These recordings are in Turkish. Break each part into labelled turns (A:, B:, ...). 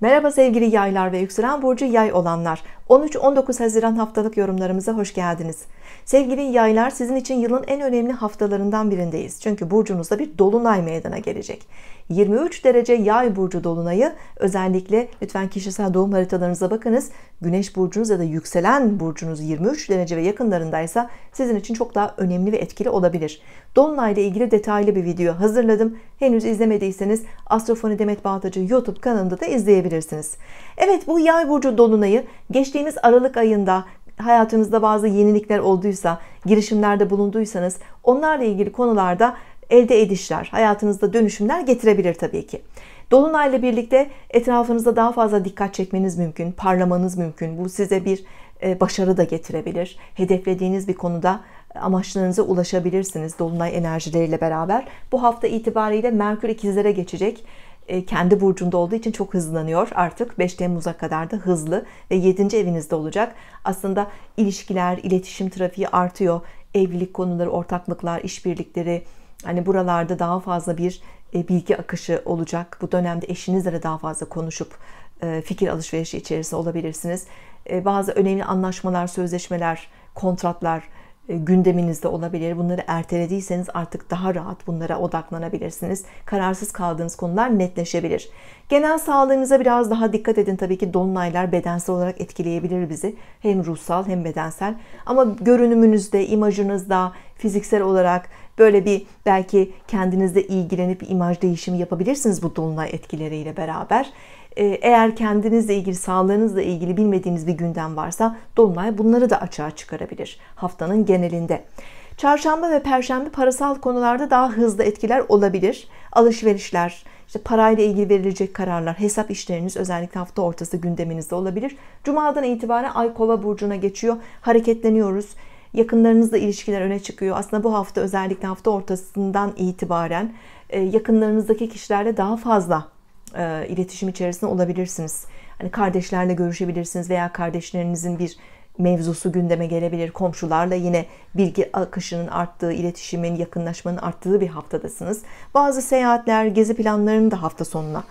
A: Merhaba sevgili yaylar ve yükselen burcu yay olanlar. 13-19 Haziran haftalık yorumlarımıza hoş geldiniz. Sevgili yaylar sizin için yılın en önemli haftalarından birindeyiz. Çünkü burcunuzda bir dolunay meydana gelecek. 23 derece yay burcu dolunayı özellikle lütfen kişisel doğum haritalarınıza bakınız. Güneş burcunuz ya da yükselen burcunuz 23 derece ve yakınlarındaysa sizin için çok daha önemli ve etkili olabilir. Dolunay ile ilgili detaylı bir video hazırladım. Henüz izlemediyseniz Astrofoni Demet Bağtacı YouTube kanalında da izleyebilirsiniz. Evet bu yay burcu dolunayı geçtiğimiz geçtiğimiz Aralık ayında hayatınızda bazı yenilikler olduysa, girişimlerde bulunduysanız onlarla ilgili konularda elde edişler, hayatınızda dönüşümler getirebilir tabii ki. Dolunayla birlikte etrafınızda daha fazla dikkat çekmeniz mümkün, parlamanız mümkün. Bu size bir e, başarı da getirebilir. Hedeflediğiniz bir konuda e, amaçlarınıza ulaşabilirsiniz dolunay enerjileriyle beraber. Bu hafta itibariyle Merkür ikizlere geçecek e, kendi burcunda olduğu için çok hızlanıyor. Artık 5 Temmuz'a kadar da hızlı ve 7. evinizde olacak. Aslında ilişkiler, iletişim trafiği artıyor. Evlilik konuları, ortaklıklar, işbirlikleri hani buralarda daha fazla bir e, bilgi akışı olacak. Bu dönemde eşinizle de daha fazla konuşup e, fikir alışverişi içerisinde olabilirsiniz. Bazı önemli anlaşmalar, sözleşmeler, kontratlar, e, gündeminizde olabilir. Bunları ertelediyseniz artık daha rahat bunlara odaklanabilirsiniz. Kararsız kaldığınız konular netleşebilir. Genel sağlığınıza biraz daha dikkat edin. Tabii ki dolunaylar bedensel olarak etkileyebilir bizi. Hem ruhsal hem bedensel. Ama görünümünüzde, imajınızda, fiziksel olarak Böyle bir belki kendinizle ilgilenip bir imaj değişimi yapabilirsiniz bu dolunay etkileriyle beraber. Ee, eğer kendinizle ilgili, sağlığınızla ilgili bilmediğiniz bir gündem varsa dolunay bunları da açığa çıkarabilir haftanın genelinde. Çarşamba ve perşembe parasal konularda daha hızlı etkiler olabilir. Alışverişler, işte parayla ilgili verilecek kararlar, hesap işleriniz özellikle hafta ortası gündeminizde olabilir. Cumadan itibaren Ay Kova burcuna geçiyor. Hareketleniyoruz. Yakınlarınızla ilişkiler öne çıkıyor. Aslında bu hafta özellikle hafta ortasından itibaren e, yakınlarınızdaki kişilerle daha fazla e, iletişim içerisinde olabilirsiniz. Hani kardeşlerle görüşebilirsiniz veya kardeşlerinizin bir mevzusu gündeme gelebilir. Komşularla yine bilgi akışının arttığı, iletişimin, yakınlaşmanın arttığı bir haftadasınız. Bazı seyahatler, gezi planlarını da hafta sonuna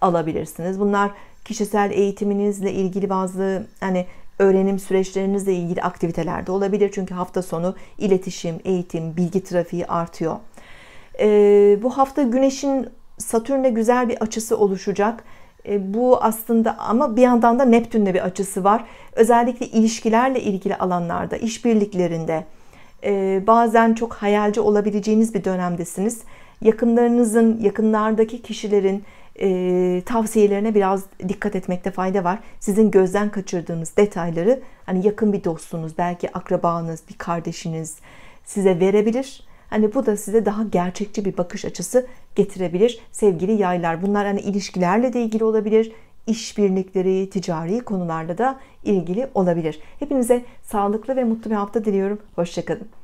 A: alabilirsiniz. Bunlar kişisel eğitiminizle ilgili bazı hani öğrenim süreçlerinizle ilgili aktivitelerde olabilir. Çünkü hafta sonu iletişim, eğitim, bilgi trafiği artıyor. Ee, bu hafta Güneş'in Satürn'le güzel bir açısı oluşacak. E, bu aslında ama bir yandan da Neptün'le bir açısı var. Özellikle ilişkilerle ilgili alanlarda, işbirliklerinde e, bazen çok hayalci olabileceğiniz bir dönemdesiniz. Yakınlarınızın, yakınlardaki kişilerin e, tavsiyelerine biraz dikkat etmekte fayda var. Sizin gözden kaçırdığınız detayları hani yakın bir dostunuz, belki akrabanız, bir kardeşiniz size verebilir. Hani bu da size daha gerçekçi bir bakış açısı getirebilir sevgili yaylar. Bunlar hani ilişkilerle de ilgili olabilir, iş birlikleri, ticari konularla da ilgili olabilir. Hepinize sağlıklı ve mutlu bir hafta diliyorum. Hoşçakalın.